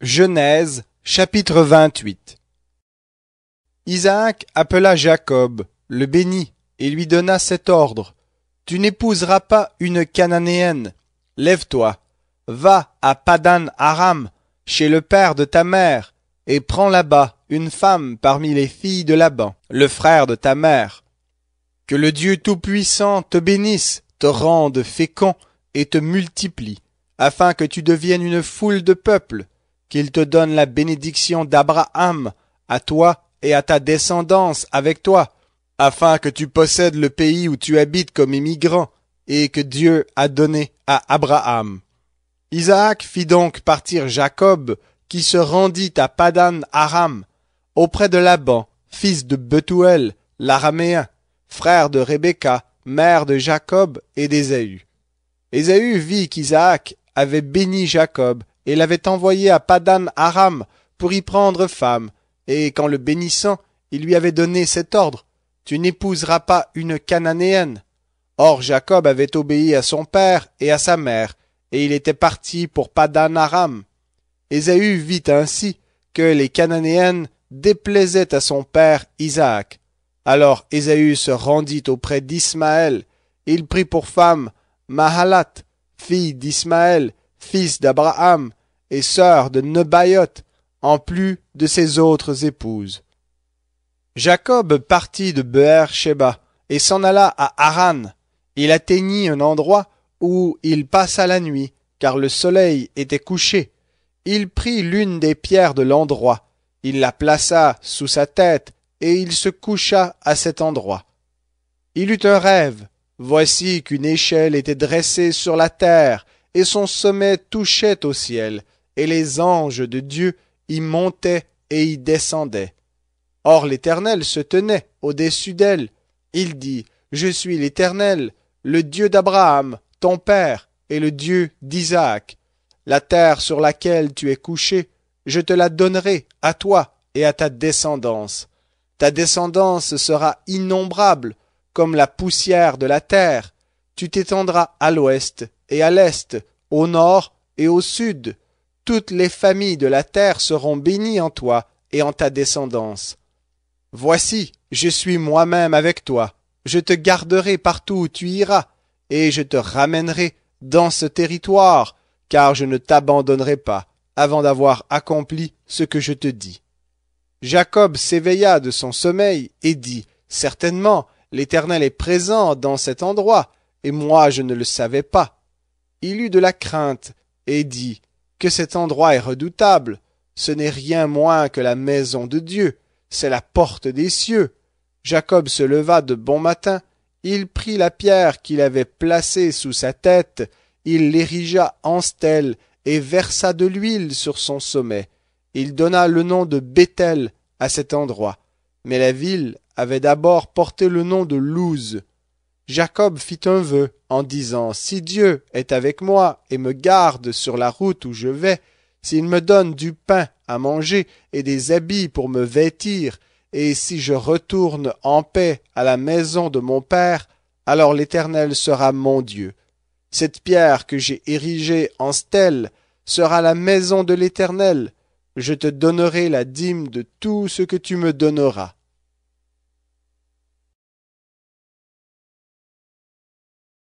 Genèse chapitre 28 Isaac appela Jacob, le bénit, et lui donna cet ordre. Tu n'épouseras pas une cananéenne. Lève-toi, va à Padan Aram, chez le père de ta mère, et prends là-bas une femme parmi les filles de Laban, le frère de ta mère. Que le Dieu Tout-Puissant te bénisse, te rende fécond et te multiplie, afin que tu deviennes une foule de peuple qu'il te donne la bénédiction d'Abraham, à toi et à ta descendance avec toi, afin que tu possèdes le pays où tu habites comme immigrant, et que Dieu a donné à Abraham. Isaac fit donc partir Jacob, qui se rendit à Padan Aram, auprès de Laban, fils de Bethuel, l'araméen, frère de Rebecca, mère de Jacob et d'Ésaü. Ésaü vit qu'Isaac avait béni Jacob et l'avait envoyé à Padan Aram pour y prendre femme, et qu'en le bénissant, il lui avait donné cet ordre Tu n'épouseras pas une cananéenne. Or Jacob avait obéi à son père et à sa mère, et il était parti pour Padan Aram. Ésaü vit ainsi que les cananéennes déplaisaient à son père Isaac. Alors Ésaü se rendit auprès d'Ismaël. Il prit pour femme Mahalat, fille d'Ismaël, fils d'Abraham et sœur de Nebaïoth, en plus de ses autres épouses. Jacob partit de Beer-sheba et s'en alla à Haran. Il atteignit un endroit où il passa la nuit, car le soleil était couché. Il prit l'une des pierres de l'endroit, il la plaça sous sa tête, et il se coucha à cet endroit. Il eut un rêve. Voici qu'une échelle était dressée sur la terre, et son sommet touchait au ciel, et les anges de Dieu y montaient et y descendaient. Or l'Éternel se tenait au-dessus d'elle. Il dit, Je suis l'Éternel, le Dieu d'Abraham, ton Père, et le Dieu d'Isaac. La terre sur laquelle tu es couché, je te la donnerai à toi et à ta descendance. Ta descendance sera innombrable, comme la poussière de la terre. Tu t'étendras à l'ouest et à l'est, au nord et au sud. Toutes les familles de la terre seront bénies en toi et en ta descendance. Voici, je suis moi-même avec toi, je te garderai partout où tu iras, et je te ramènerai dans ce territoire, car je ne t'abandonnerai pas avant d'avoir accompli ce que je te dis. Jacob s'éveilla de son sommeil et dit, Certainement, l'Éternel est présent dans cet endroit, et moi je ne le savais pas. Il eut de la crainte, et dit, Que cet endroit est redoutable, ce n'est rien moins que la maison de Dieu, c'est la porte des cieux. Jacob se leva de bon matin, il prit la pierre qu'il avait placée sous sa tête, il l'érigea en stèle et versa de l'huile sur son sommet. Il donna le nom de Bethel à cet endroit, mais la ville avait d'abord porté le nom de Luz. Jacob fit un vœu en disant Si Dieu est avec moi et me garde sur la route où je vais, s'il me donne du pain à manger et des habits pour me vêtir, et si je retourne en paix à la maison de mon Père, alors l'Éternel sera mon Dieu. Cette pierre que j'ai érigée en stèle sera la maison de l'Éternel. Je te donnerai la dîme de tout ce que tu me donneras.